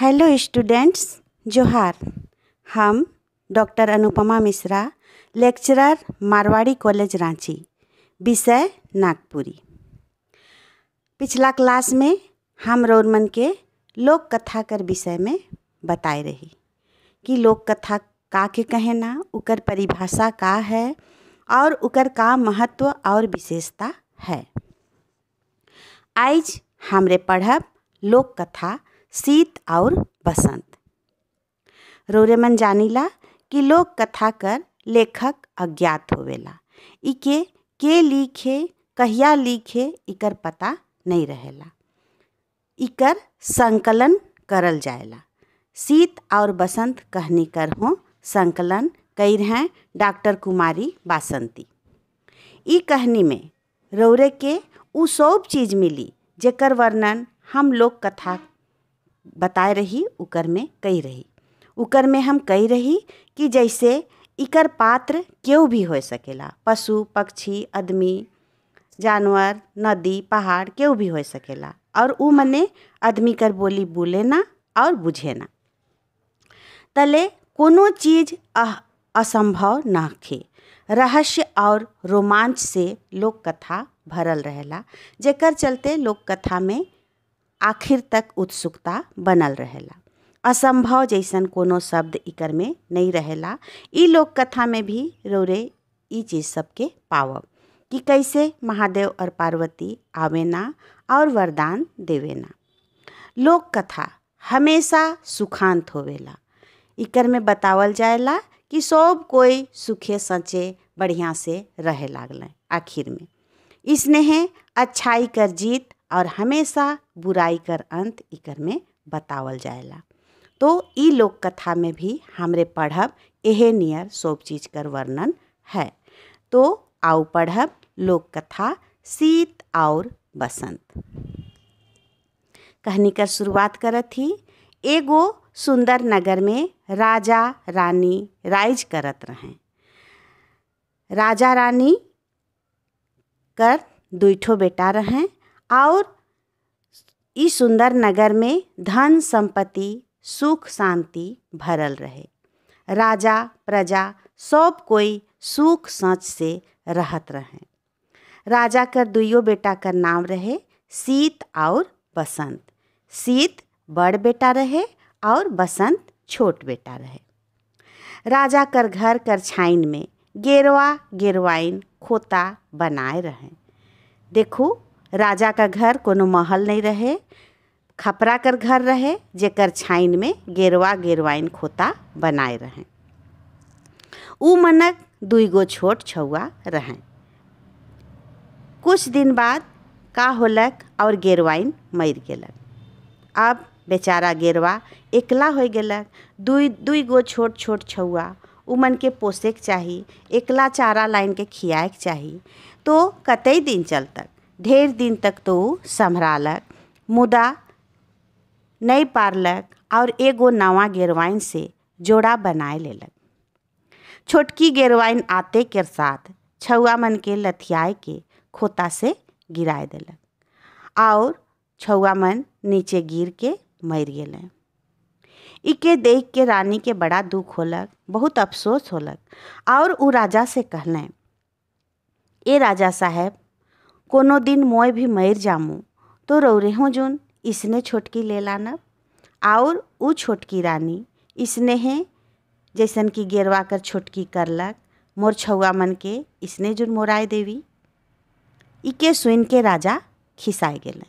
hello students जोहार हम doctor Anupama Mishra lecturer Marwari college Ranchi विषय नागपुरी पिछला क्लास में हम रोरमन के लोक कथा कर विषय में बताए रही कि लोक कथा का के कहना उकर परिभाषा का है और उकर का महत्व और विशेषता है आज हमरे पढ़ब लोक कथा शीत और बसंत रोरेमन जानीला कि लोक कथा कर लेखक अज्ञात होवेला इके के लिखे कहिया लिखे इकर पता नहीं रहेला इकर संकलन करल जाएला शीत और बसंत कहनी कर हो संकलन कई हैं डॉक्टर कुमारी बासंती ई कहनी में रौरे के उ सब चीज़ मिली जेकर वर्णन हम लोग कथा बताए रही उकर में कई रही उकर में हम कई रही कि जैसे इकर पात्र क्यों भी हो सकेला पशु पक्षी आदमी जानवर नदी पहाड़ क्यों भी हो सकेला और उ मने आदमी कर बोली बोले ना और बुझे ना तले कोनो चीज असंभव न खे रहस्य और रोमांच से लोक कथा भरल रहेला जेकर चलते लोक कथा में आखिर तक उत्सुकता बनल रहेला असंभव जैसन कोनो शब्द इकर में नहीं रहेला ई लोक कथा में भी रोरे ई चीज़ सबके पावब कि कैसे महादेव और पार्वती आवेना और वरदान देवेना लोक कथा हमेशा सुखांत होवेला इकर में बतावल जाएला कि सब कोई सुखे सचे बढ़िया से रहे लागल आखिर में स्नेह अच्छाई कर जीत और हमेशा बुराई कर अंत इकर में बतावल जाएला तो ई लोक कथा में भी हमरे पढ़ब एहे नियर सब चीज कर वर्णन है तो आओ पढ़ब लोक कथा शीत और बसंत कहनी कर शुरुआत कर थी एगो सुंदर नगर में राजा रानी राइज करत रहें राजा रानी कर दुठो बेटा रहें और इस सुंदर नगर में धन संपत्ति सुख शांति भरल रहे राजा प्रजा सब कोई सुख सच से रहत रहें राजा कर दुइयो बेटा कर नाम रहे सीत और बसंत सीत बड़ बेटा रहे और बसंत छोट बेटा रहे राजा कर घर कर छाइन में गेरवा गेरवाइन खोता बनाए रहें देखो राजा का घर कोनो महल नहीं रहे खपरा कर घर रहे जेकर छाइन में गेरवा गेरवाइन खोता बनाए रहें ऊ मनक गो छोट छुआ रहें कुछ दिन बाद का होलक और गेरवाइन मर गलक अब बेचारा गेरवा एकला हो गलक दुई दुई गो छोट छोट छुआ उमन के पोषेक चाहिए एकला चारा लाइन के खियाएक चाहिए तो कतई दिन चल तक ढेर दिन तक तो संभरालक मुदा नहीं पारलक और एगो नवा गेरवाइन से जोड़ा बनाए लेलक छोटकी गेरवाइन आते के साथ छुआ मन के लथियाए के खोता से गिराए दिलक और छुआ मन नीचे गिर के मर गए इके देख के रानी के बड़ा दुख होलक बहुत अफसोस होलक और उ राजा से कहलें ए राजा साहब कोनो दिन मोय भी मर जामू तो रौरेहों जोन इसने छोटकी ले लानब और उ छोटकी रानी इसने है जैसन कि गेरवा कर छोटकी करलक मोर छुआ मन के इसने जोन मोराय देवी इके सुन के राजा खिसाए गए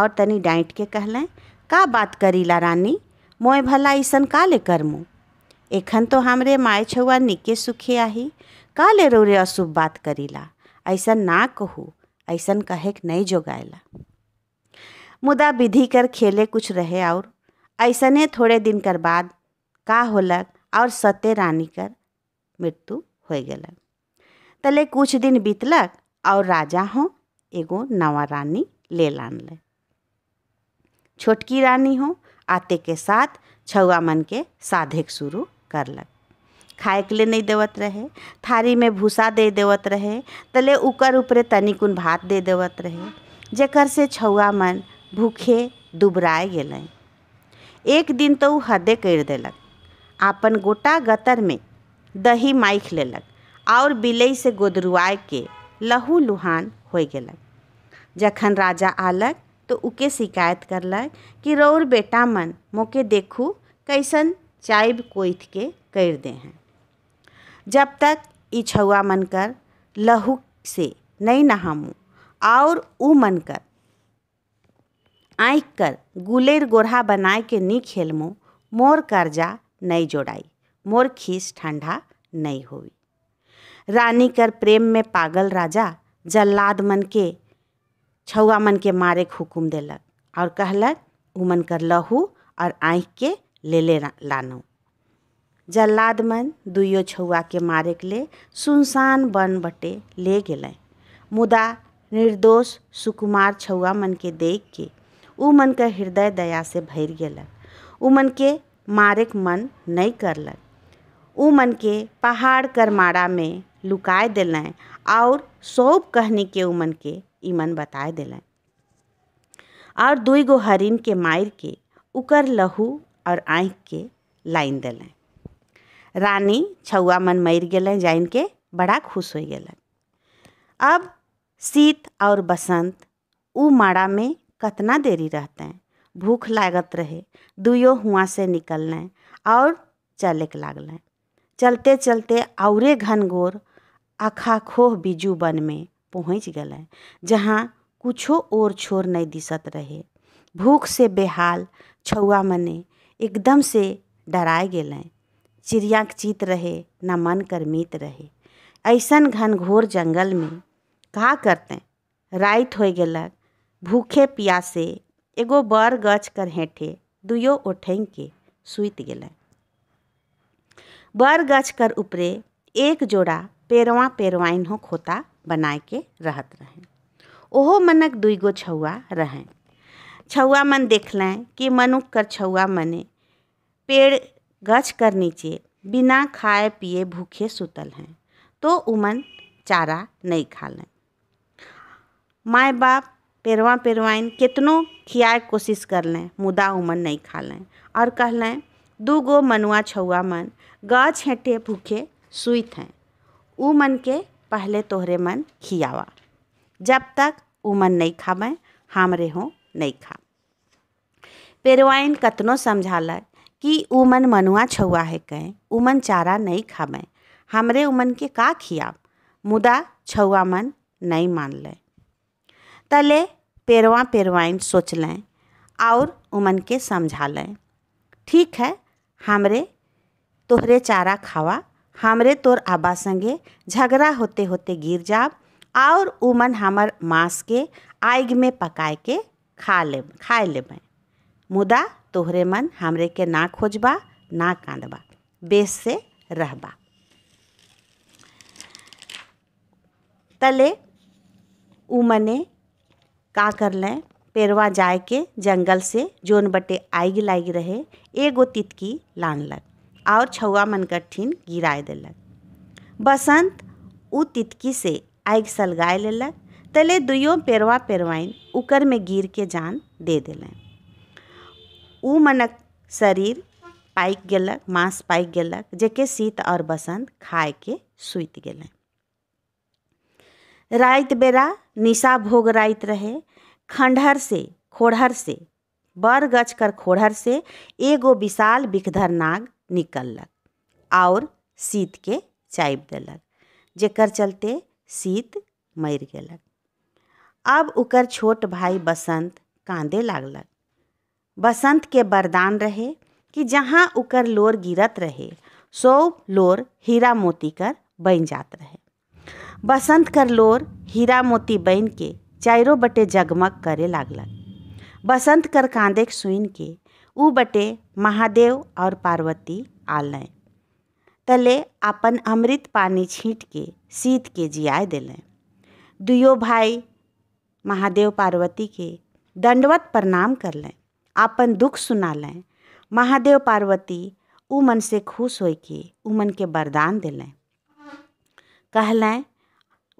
और तनी डाँट के कहलें का बात करीला रानी मोय भला ईसन का ले करमू एखन तो हमरे माय छुआ निके सुखे आही का ले रौरे अशुभ बात करीला ऐसा ना कहूँ ऐसा कहेक नहीं जोगायला मुदा विधि कर खेले कुछ रहे और ऐसने थोड़े दिन कर बाद का होलक और सत्य रानी कर मृत्यु हो गलक तले कुछ दिन बीतलक और राजा हो एगो नवा रानी ले लानल छोटकी रानी हो आते के साथ छुआ मन के साधे शुरू करलक खाए के लिए नहीं देवत रहे थारी में भूसा दे देवत रहे तले ऊकर उपरे तनिकुन भात दे देवत रहे जेकर से छुआ मन भूखे दुबराए गए एक दिन तो हदे कर दिलक आपन गोटा गतर में दही माइख लेलक और बिलई से गोदरुआ के लहू लुहान हो गलक जखन राजा आलक तो उके शिकायत करलक कि रौर बेटा मन मोके देखू कैसन चाइब कोइथ के कर दे हैं जब तक इछुआ मनकर मन कर लहू से नहीं नहामू और ऊ मन कर आँख कर गुलेर गोरहा बनाए के नी खेलमो मोर कर्जा नहीं जोड़ाई मोर खीस ठंडा नहीं हो रानी कर प्रेम में पागल राजा जल्लाद मन के छुआ मन के मारे हुकुम दिलक और कहलक उमन कर लहू और आँख के ले ले लानू जल्लाद मन दुइयो मारे के लिए सुनसान वन बटे ले गए मुदा निर्दोष सुकुमार मन के देख के उ मन का हृदय दया से भर गेलक उ मारे मारैके मन नहीं करलक उ के पहाड़ करमारामे लुकाय देलनि आओर सभ कहनीके उ मनके के मन बताय दिल और दुई गो मार के उकर लहू और आँख के लाइन दिलें रानी छौआ मन मर गए जान के बड़ा खुश हो गए अब शीत और बसंत उ माड़ा में कतना देरी रहते हैं भूख लागत रहे दुयो हुआ से निकलने और चले के लागल चलते चलते औरे घनघोर आखा खोह बीजू बन में पहुँच गए जहाँ कुछो और छोर नहीं दिसत रहे भूख से बेहाल छौआ मने एकदम से डराए गए चिड़िया चित रहे न मन कर मित रहे ऐसन घनघोर जंगल में कहा करते रात हो गल भूखे प्यासे एगो बर गच कर हेठे दुयो ओठैंग के सुत गल बर गच कर ऊपरे एक जोड़ा पेरवा पेरवाइन हो खोता बनाए के रहत रहें ओहो मनक गो छुआ रहें छौआ मन देखलें कि मनुक कर छौआ मने पेड़ गछ कर नीचे बिना खाए पिए भूखे सुतल हैं तो उमन चारा नहीं लें माए बाप पेरवा पेरवाइन कितनों खियाए कोशिश कर लें मुदा उमन नहीं खा लें और कहलें दू गो मनुआ छुआ मन गछ हेंटे भूखे सुत हैं उमन मन के पहले तोहरे मन खियावा जब तक उमन नहीं खावें हमरे हो नहीं खा पेरवाइन कतनों समझालक कि उमन मनुआ छुआ है कहें उमन चारा नहीं खाबें हमरे उमन के का खियाब मुदा छुआ मन नहीं मान लें तले पेरवा पेरवाइन सोच लें और उमन के समझा लें ठीक है हमरे तोहरे चारा खावा हमरे तोर आबा संगे झगड़ा होते होते गिर जाब और उमन हमर मांस के आग में पकाए के खा ले खाए लेब मुदा तोहरे मन हमरे के ना खोजबा ना कांदबा बेस से रहबा तले उमने मने का कर लें पेरवा जाए के जंगल से जोन बटे आइग लाइग रहे एगो तितकी लानलक और छुआ मन कठिन गिराए दिलक बसंत उ तितकी से आग सलगाए लेलक तले दुयो पेरवा पेरवाइन उकर में गिर के जान दे दिलें उ मनक शरीर पाक गलक मांस पाक गलक जेके शीत और बसंत खाए के सुत ग रात बेरा निशा भोग रात रहे खंडहर से खोड़हर से बर गछ कर खोड़हर से एगो विशाल बिखधर नाग निकलक और शीत के चाइप दिलक जेकर चलते शीत मर गलक अब उकर छोट भाई बसंत कांदे लागलक बसंत के बरदान रहे कि जहाँ उकर लोर गिरत रहे सो लोर हीरा मोती कर बन जात रहे बसंत कर लोर हीरा मोती बन के चारों बटे जगमग करे लागलक बसंत कर कांदे सुन के ऊ बटे महादेव और पार्वती आलय तले अपन अमृत पानी छींट के सीत के जियाए दिलें दुयो भाई महादेव पार्वती के दंडवत प्रणाम कर लें आपन दुख लें महादेव पार्वती उ मन से खुश होई के उ मन के वरदान दिलें कहलें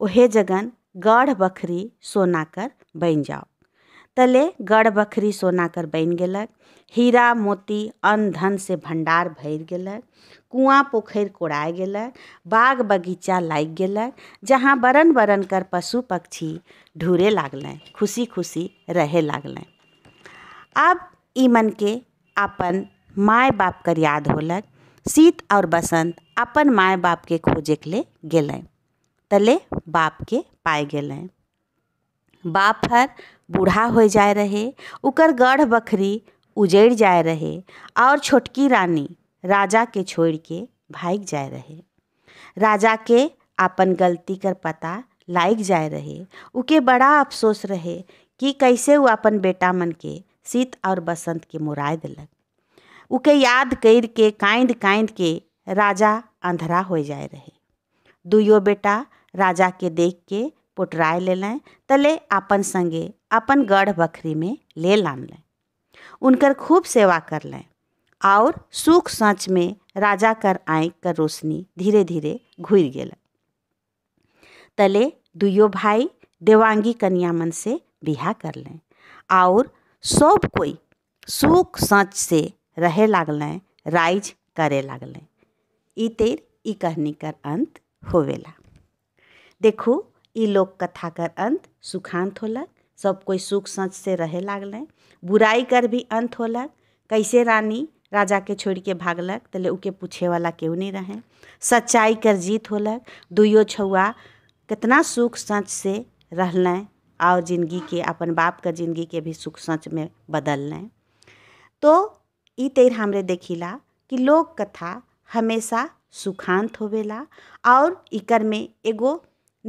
ओहे जगन गढ़ बखरी सोना कर बन जाओ तले गढ़ बखरी सोना कर बन गलक हीरा मोती अन्न धन से भंडार भर गलक कुआँ पोखर कोड़ाए गलक बाग बगीचा लाग गलक जहाँ बरन बरन कर पशु पक्षी ढूरे लागलें खुशी खुशी रहे लागलें अब इमन के अपन माय बाप कर याद होलक शीत और बसंत अपन माय बाप के खोजे के लिए गल तले बाप के पाए गल बाप हर बूढ़ा हो जाए रहे उकर गढ़ बकरी उजड़ जाए रहे और छोटकी रानी राजा के छोड़ के भाग जाए रहे राजा के अपन गलती कर पता लायक जाए रहे उके बड़ा अफसोस रहे कि कैसे वो अपन बेटा मन के शीत और बसंत के मुराय दिलक उके याद कर के कांद कांद के राजा अंधरा हो जाए रहे दुयो बेटा राजा के देख के पोटराए लेलें तले आपन संगे अपन गढ़ बखरी में ले लाम लें उनकर खूब सेवा कर लें और सुख सच में राजा कर आँख कर रोशनी धीरे धीरे घुर गल तले दुयो भाई देवांगी कन्या मन से बिहा कर लें और सब कोई सुख सच से रहे लागलें राइज करे लागलें इतर तेर कहानी कहनी कर अंत होवेला देखो इ लोक कथा कर अंत सुखांत होलक सब कोई सुख सच से रहे लगल बुराई कर भी अंत होलक कैसे रानी राजा के छोड़ के भागलक तले उके पूछे वाला केहू नहीं रहे सच्चाई कर जीत होलक दुइयो छुआ कितना सुख सच से रहलें और ज़िंदगी के अपन बाप का ज़िंदगी के भी सुख सच में बदल लें तो ई हमरे देखिला कि लोक कथा हमेशा सुखांत होवेला और इकर में एगो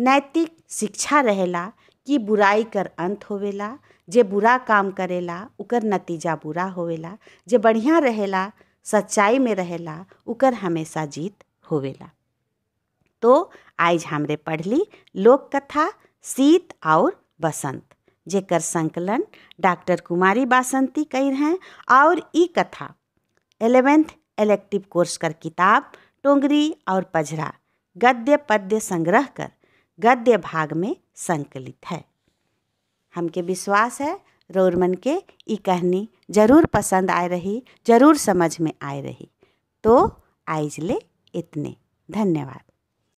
नैतिक शिक्षा रहेला कि बुराई कर अंत होवेला जे बुरा काम करेला उकर नतीजा बुरा होवेला जे बढ़िया रहेला सच्चाई में रहेला उकर हमेशा जीत होवेला तो आज हमरे पढ़ ली लोक कथा सीत और बसंत जेकर संकलन डॉक्टर कुमारी बासंती कई हैं और ई कथा एलेवेंथ इलेक्टिव कोर्स कर किताब टोंगरी और पजरा गद्य पद्य संग्रह कर गद्य भाग में संकलित है हमके विश्वास है रौरमन के ई कहनी जरूर पसंद आए रही जरूर समझ में आए रही तो आइजले इतने धन्यवाद